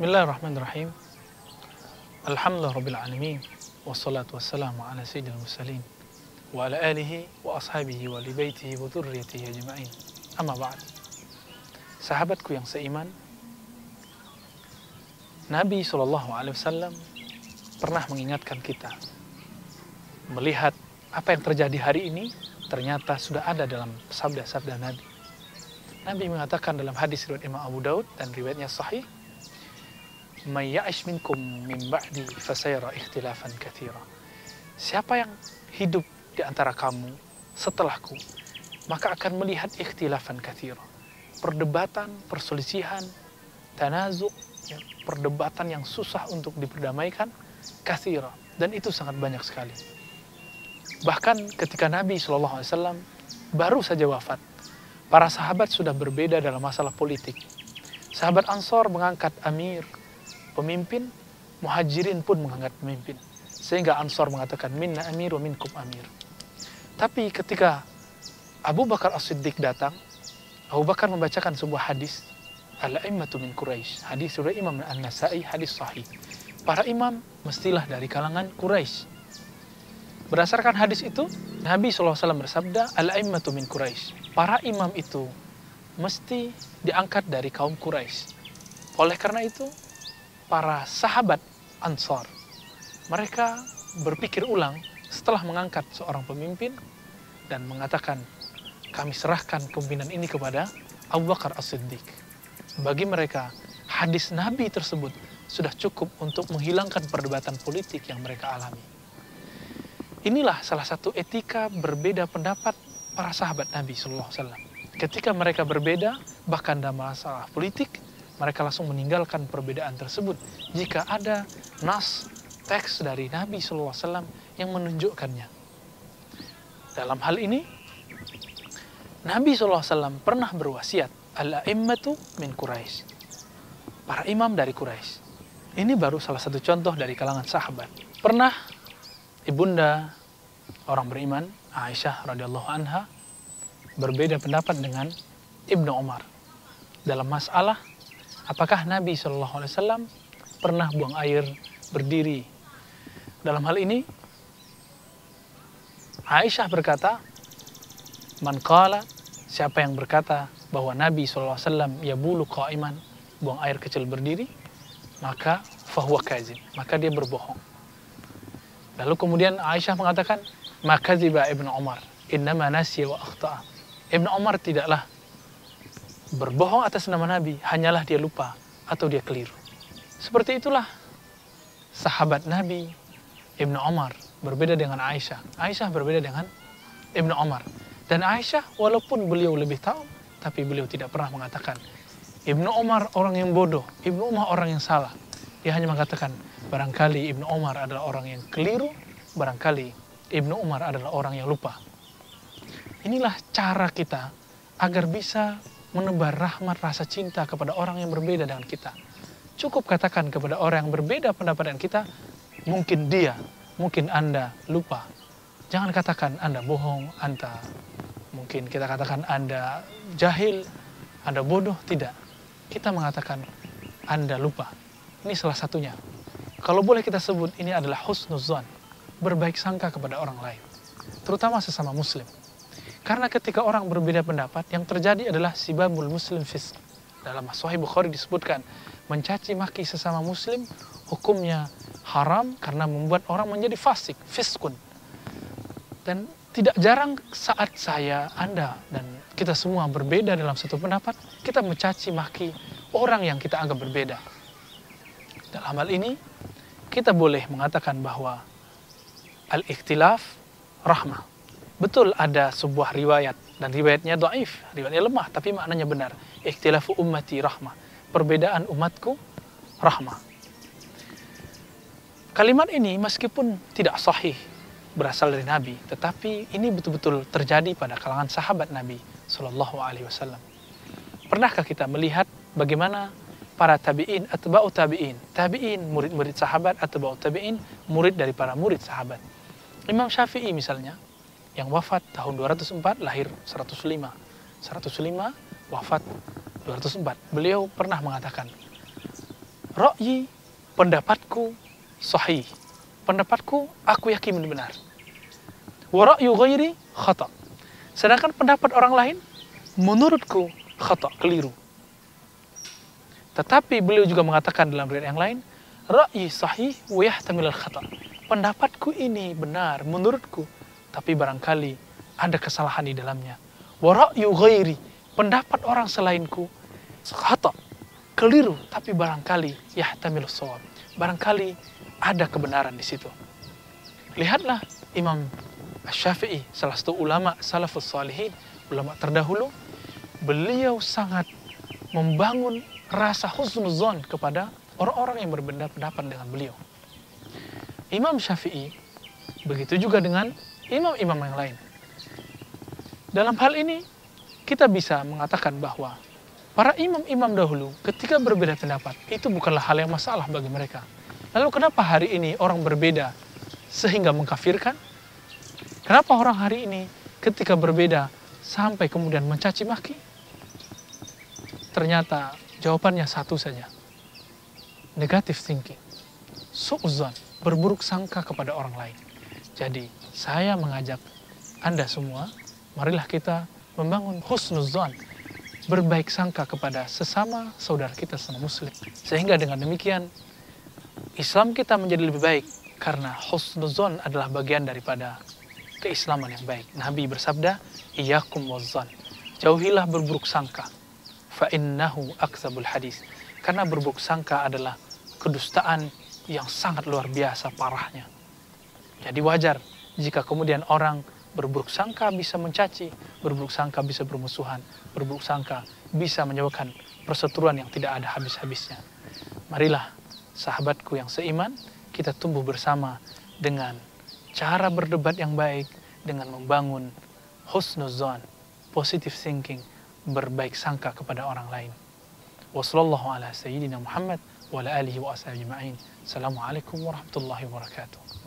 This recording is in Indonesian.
Bismillahirrahmanirrahim. Alhamdulillah Rabbil Alamin. Wassalatu wassalamu ala sayyidil musalin. Wa ala alihi wa ashabihi wa li baitihi wa dhurriyatihi ajma'in. Amma ba'd. Sahabatku yang seiman, Nabi Shallallahu Alaihi Wasallam pernah mengingatkan kita melihat apa yang terjadi hari ini ternyata sudah ada dalam sabda-sabda Nabi. Nabi mengatakan dalam hadis riwayat Imam Abu Daud dan riwayatnya sahih, man ya'ish minkum min ba'di fasayra ikhtilafan kathira. Siapa yang hidup di antara kamu setelahku, maka akan melihat ikhtilafan kathira. Perdebatan, perselisihan, tanazuk, ya, perdebatan yang susah untuk diperdamaikan, kathira. Dan itu sangat banyak sekali. Bahkan ketika Nabi SAW baru saja wafat, para sahabat sudah berbeda dalam masalah politik. Sahabat Ansor mengangkat Amir pemimpin, muhajirin pun mengangkat pemimpin. Sehingga Ansor mengatakan, minna amiru minkum amir. Tapi ketika Abu Bakar As-Siddiq datang, Abu Bakar membacakan sebuah hadis, Al-Immatu min Quraisy. Hadis surah Imam An-Nasai, hadis sahih. Para imam mestilah dari kalangan Quraisy. Berdasarkan hadis itu, Nabi SAW bersabda, Al-Immatu min Quraisy. Para imam itu mesti diangkat dari kaum Quraisy. Oleh karena itu, para sahabat Ansor. Mereka berpikir ulang setelah mengangkat seorang pemimpin dan mengatakan, kami serahkan pimpinan ini kepada Abu Bakar As-Siddiq. Bagi mereka, hadis Nabi tersebut sudah cukup untuk menghilangkan perdebatan politik yang mereka alami. Inilah salah satu etika berbeda pendapat para sahabat Nabi SAW. Ketika mereka berbeda, bahkan dalam masalah politik, mereka langsung meninggalkan perbedaan tersebut jika ada nas teks dari Nabi SAW yang menunjukkannya. Dalam hal ini, Nabi SAW pernah berwasiat, al immatu min Quraisy. Para imam dari Quraisy. Ini baru salah satu contoh dari kalangan sahabat. Pernah ibunda orang beriman, Aisyah radhiyallahu anha, berbeda pendapat dengan Ibnu Umar dalam masalah apakah Nabi Shallallahu Alaihi Wasallam pernah buang air berdiri? Dalam hal ini, Aisyah berkata, Man qala, siapa yang berkata bahwa Nabi Shallallahu Alaihi Wasallam ya bulu qaiman buang air kecil berdiri, maka fahuwa kazib, maka dia berbohong. Lalu kemudian Aisyah mengatakan, maka ziba Ibnu Umar, innama nasiya wa akhta'a. Ibnu Umar tidaklah berbohong atas nama Nabi, hanyalah dia lupa atau dia keliru. Seperti itulah sahabat Nabi Ibnu Omar berbeda dengan Aisyah. Aisyah berbeda dengan Ibnu Omar. Dan Aisyah walaupun beliau lebih tahu, tapi beliau tidak pernah mengatakan, Ibnu Omar orang yang bodoh, Ibnu Omar orang yang salah. Dia hanya mengatakan, barangkali Ibnu Omar adalah orang yang keliru, barangkali Ibnu Umar adalah orang yang lupa. Inilah cara kita agar bisa menebar rahmat rasa cinta kepada orang yang berbeda dengan kita. Cukup katakan kepada orang yang berbeda pendapat dengan kita, mungkin dia, mungkin Anda lupa. Jangan katakan Anda bohong, Anda mungkin kita katakan Anda jahil, Anda bodoh, tidak. Kita mengatakan Anda lupa. Ini salah satunya. Kalau boleh kita sebut ini adalah husnuzan, berbaik sangka kepada orang lain, terutama sesama muslim. Karena ketika orang berbeda pendapat, yang terjadi adalah sibabul muslim fis. Dalam Sahih Bukhari disebutkan, mencaci maki sesama muslim hukumnya haram karena membuat orang menjadi fasik, fiskun. Dan tidak jarang saat saya, Anda, dan kita semua berbeda dalam satu pendapat, kita mencaci maki orang yang kita anggap berbeda. Dalam hal ini, kita boleh mengatakan bahwa al-ikhtilaf rahmah betul ada sebuah riwayat dan riwayatnya doaif, riwayatnya lemah tapi maknanya benar. Ikhtilafu ummati rahmah. Perbedaan umatku rahmah. Kalimat ini meskipun tidak sahih berasal dari Nabi, tetapi ini betul-betul terjadi pada kalangan sahabat Nabi Shallallahu Alaihi Wasallam. Pernahkah kita melihat bagaimana para tabiin, atau bau tabiin, tabiin, murid-murid sahabat, atau bau tabiin, murid dari para murid sahabat. Imam Syafi'i misalnya, yang wafat tahun 204, lahir 105. 105, wafat 204. Beliau pernah mengatakan, royi pendapatku, sahih. Pendapatku, aku yakin benar. Wa ra'yu ghairi, khata. Sedangkan pendapat orang lain, menurutku, khata, keliru. Tetapi beliau juga mengatakan dalam riwayat yang lain, Ra'yi sahih, wa yahtamil khata. Pendapatku ini benar, menurutku, tapi barangkali ada kesalahan di dalamnya. Wara'yu ghairi, pendapat orang selainku, khata, keliru, tapi barangkali yahtamilu sawab. Barangkali ada kebenaran di situ. Lihatlah Imam Syafi'i, salah satu ulama salafus salihin, ulama terdahulu, beliau sangat membangun rasa husnuzon kepada orang-orang yang berbeda pendapat dengan beliau. Imam Syafi'i begitu juga dengan imam-imam yang lain. Dalam hal ini, kita bisa mengatakan bahwa para imam-imam dahulu ketika berbeda pendapat, itu bukanlah hal yang masalah bagi mereka. Lalu kenapa hari ini orang berbeda sehingga mengkafirkan? Kenapa orang hari ini ketika berbeda sampai kemudian mencaci maki? Ternyata jawabannya satu saja. Negative thinking. Suuzon, berburuk sangka kepada orang lain. Jadi, saya mengajak Anda semua, marilah kita membangun husnuzon, berbaik sangka kepada sesama saudara kita semua muslim. Sehingga dengan demikian, Islam kita menjadi lebih baik, karena husnuzon adalah bagian daripada keislaman yang baik. Nabi bersabda, Iyakum wazzan, jauhilah berburuk sangka, fa'innahu aksabul hadis. Karena berburuk sangka adalah kedustaan yang sangat luar biasa parahnya. Jadi wajar jika kemudian orang berburuk sangka bisa mencaci, berburuk sangka bisa bermusuhan, berburuk sangka bisa menyebabkan perseteruan yang tidak ada habis-habisnya. Marilah sahabatku yang seiman, kita tumbuh bersama dengan cara berdebat yang baik, dengan membangun husnuzon, positive thinking, berbaik sangka kepada orang lain. Wassalamualaikum warahmatullahi wabarakatuh.